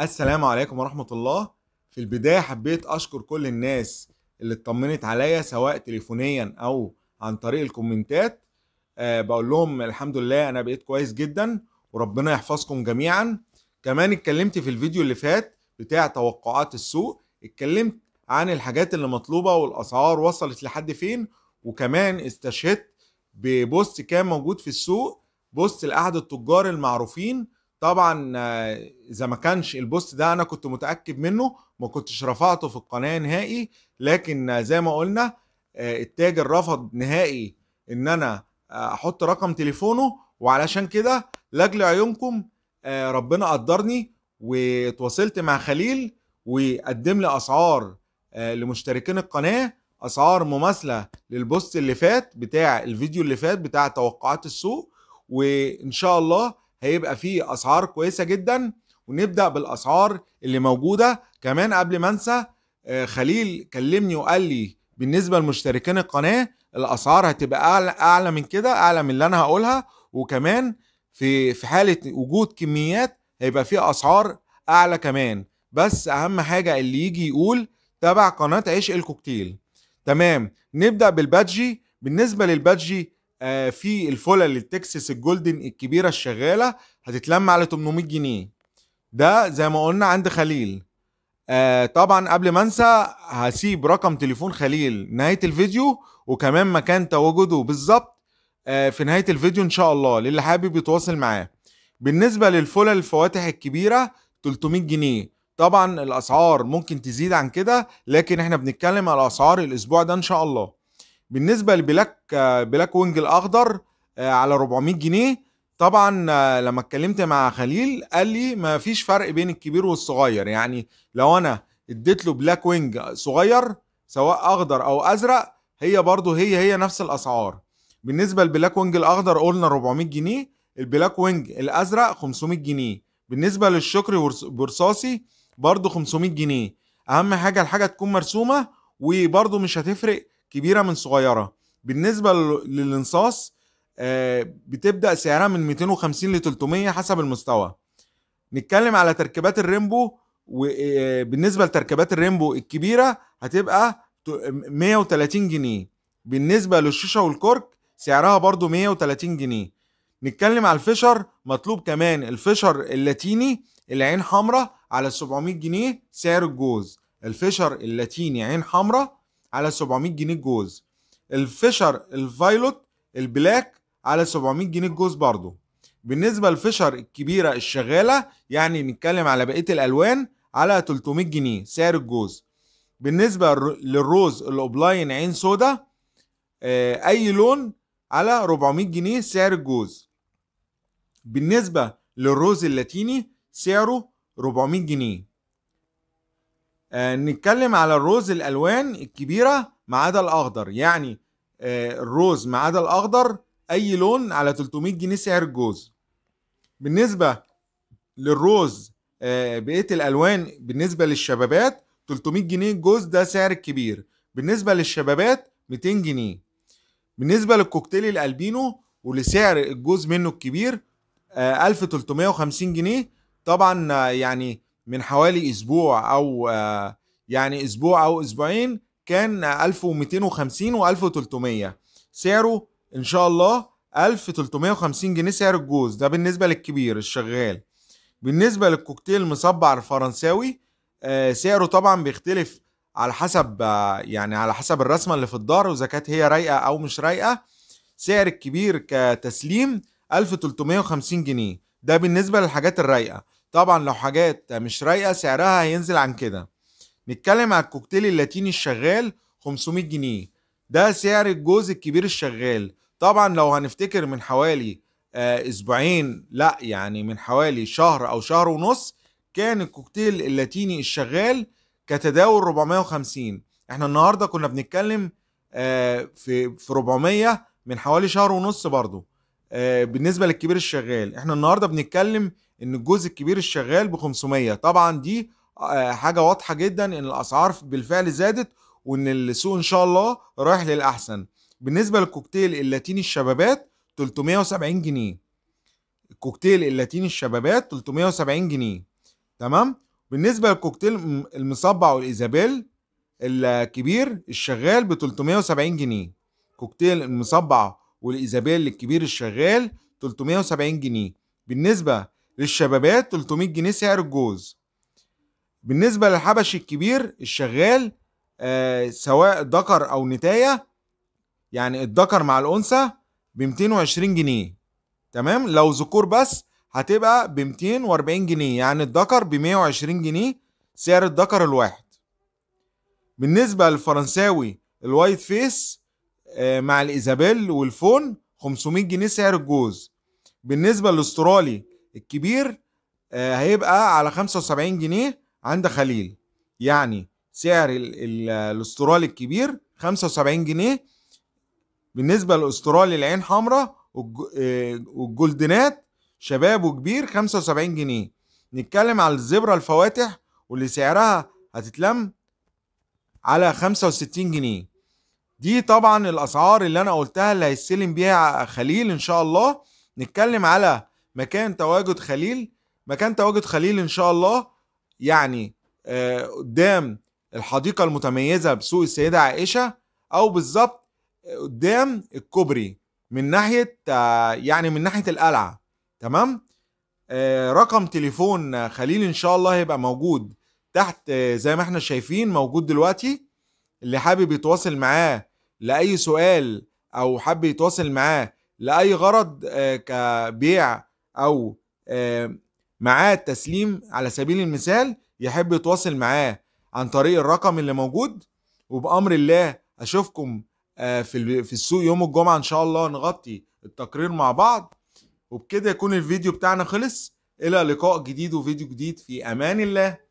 السلام عليكم ورحمة الله في البداية حبيت أشكر كل الناس اللي اطمنت عليا سواء تليفونيا أو عن طريق الكومنتات أه بقول لهم الحمد لله أنا بقيت كويس جدا وربنا يحفظكم جميعا كمان اتكلمت في الفيديو اللي فات بتاع توقعات السوق اتكلمت عن الحاجات اللي مطلوبة والأسعار وصلت لحد فين وكمان استشهدت ببوست كان موجود في السوق بوست لأحد التجار المعروفين طبعا آه، اذا ما كانش البوست ده انا كنت متاكد منه ما كنتش رفعته في القناه نهائي لكن زي ما قلنا آه، التاجر رفض نهائي ان انا آه، احط رقم تليفونه وعلشان كده لاجل عيونكم ربنا قدرني وتواصلت مع خليل وقدم لي اسعار لمشتركين القناه اسعار مماثله للبوست اللي فات بتاع الفيديو اللي فات بتاع توقعات السوق وان شاء الله هيبقى فيه اسعار كويسه جدا ونبدا بالاسعار اللي موجوده كمان قبل ما انسى آه، خليل كلمني وقال لي بالنسبه لمشتركين القناه الاسعار هتبقى اعلى اعلى من كده اعلى من اللي انا هقولها وكمان في في حاله وجود كميات هيبقى في اسعار اعلى كمان بس اهم حاجه اللي يجي يقول تابع قناه عشق الكوكتيل تمام نبدا بالبادجي بالنسبه للبادجي آه، في الفلل التكساس الجولدن الكبيره الشغاله هتتلم على 800 جنيه ده زي ما قلنا عند خليل آه، طبعا قبل ما انسى هسيب رقم تليفون خليل نهايه الفيديو وكمان مكان تواجده بالظبط آه، في نهايه الفيديو ان شاء الله للي حابب يتواصل معاه بالنسبه للفلل الفواتح الكبيره 300 جنيه طبعا الاسعار ممكن تزيد عن كده لكن احنا بنتكلم على الاسعار الاسبوع ده ان شاء الله بالنسبه لبلاك بلاك وينج الاخضر آه، على 400 جنيه طبعا آه، لما اتكلمت مع خليل قال لي ما فيش فرق بين الكبير والصغير يعني لو انا اديت له بلاك وينج صغير سواء اخضر او ازرق هي برضو هي هي نفس الاسعار بالنسبه للبلاك وينج الاخضر قلنا 400 جنيه البلاك وينج الازرق 500 جنيه بالنسبه للشكري برصاصي برضو 500 جنيه اهم حاجه الحاجه تكون مرسومه وبرضو مش هتفرق كبيره من صغيره بالنسبه للانصاص آه، بتبدا سعرها من 250 ل 300 حسب المستوى نتكلم على تركيبات الريمبو وبالنسبه آه، لتركيبات الريمبو الكبيره هتبقى 130 جنيه بالنسبه للشيشه والكورك سعرها برضو 130 جنيه نتكلم على الفيشر مطلوب كمان الفيشر اللاتيني العين حمراء على 700 جنيه سعر الجوز الفيشر اللاتيني عين حمراء على 700 جنيه الجوز الفيشر الفايلوت البلاك على 700 جنيه الجوز برضو بالنسبه للفيشر الكبيره الشغاله يعني بنتكلم على بقيه الالوان على 300 جنيه سعر الجوز بالنسبه للروز الاوبلاين عين سودا آه، اي لون على 400 جنيه سعر الجوز بالنسبه للروز اللاتيني سعره 400 جنيه آه، نتكلم على الروز الالوان الكبيره ما عدا الاخضر يعني آه، الروز ما عدا الاخضر اي لون على 300 جنيه سعر الجوز بالنسبه للروز آه، بقيه الالوان بالنسبه للشبابات 300 جنيه الجوز ده سعر الكبير بالنسبه للشبابات 200 جنيه بالنسبه للكوكتيل الالبينو ولسعر الجوز منه الكبير 1350 جنيه طبعا يعني من حوالي اسبوع او آه، يعني اسبوع او اسبوعين كان 1250 و1300 سعره ان شاء الله 1350 جنيه سعر الجوز ده بالنسبه للكبير الشغال بالنسبه للكوكتيل المصبع الفرنساوي آه، سعره طبعا بيختلف على حسب آه، يعني على حسب الرسمه اللي في الدار واذا كانت هي رايقه او مش رايقه سعر الكبير كتسليم 1350 جنيه ده بالنسبه للحاجات الرايقه طبعا لو حاجات مش رايقه سعرها هينزل عن كده نتكلم على الكوكتيل اللاتيني الشغال 500 جنيه ده سعر الجوز الكبير الشغال طبعا لو هنفتكر من حوالي آه، اسبوعين لا يعني من حوالي شهر او شهر ونص كان الكوكتيل اللاتيني الشغال كتداول 450 احنا النهارده كنا بنتكلم آه، في في 400 من حوالي شهر ونص برضه آه، بالنسبه للكبير الشغال احنا النهارده بنتكلم ان الجزء الكبير الشغال ب 500 طبعا دي آه، حاجه واضحه جدا ان الاسعار بالفعل زادت وان السوق ان شاء الله رايح للاحسن بالنسبه للكوكتيل اللاتيني الشبابات 370 جنيه الكوكتيل اللاتيني الشبابات 370 جنيه تمام بالنسبه للكوكتيل المصبع والايزابيل الكبير الشغال ب 370 جنيه كوكتيل المصبع والايزابيل الكبير الشغال 370 جنيه بالنسبه للشبابات 300 جنيه سعر الجوز بالنسبة للحبشي الكبير الشغال آه سواء ذكر أو نتاية يعني الذكر مع الأنثى ب 220 جنيه تمام لو ذكور بس هتبقى ب 240 جنيه يعني الذكر ب 120 جنيه سعر الذكر الواحد بالنسبة للفرنساوي الوايت فيس آه مع الإيزابيل والفون 500 جنيه سعر الجوز بالنسبة للاسترالي الكبير آه، هيبقى على 75 جنيه عند خليل يعني سعر الاسترالي الكبير 75 جنيه بالنسبه للاسترالي العين حمراء آه، والجولدنات شباب وكبير 75 جنيه نتكلم على الزبره الفواتح واللي سعرها هتتلم على 65 جنيه دي طبعا الاسعار اللي انا قلتها اللي هيستلم بيها خليل ان شاء الله نتكلم على مكان تواجد خليل مكان تواجد خليل ان شاء الله يعني آه، قدام الحديقه المتميزه بسوق السيده عائشه او بالظبط قدام الكوبري من ناحيه آه، يعني من ناحيه القلعه تمام آه، رقم تليفون خليل ان شاء الله هيبقى موجود تحت زي ما احنا شايفين موجود دلوقتي اللي حابب يتواصل معاه لاي سؤال او حابب يتواصل معاه لاي غرض كبيع او آه، معاه التسليم على سبيل المثال يحب يتواصل معاه عن طريق الرقم اللي موجود وبامر الله اشوفكم آه، في في السوق يوم الجمعه ان شاء الله نغطي التقرير مع بعض وبكده يكون الفيديو بتاعنا خلص الى لقاء جديد وفيديو جديد في امان الله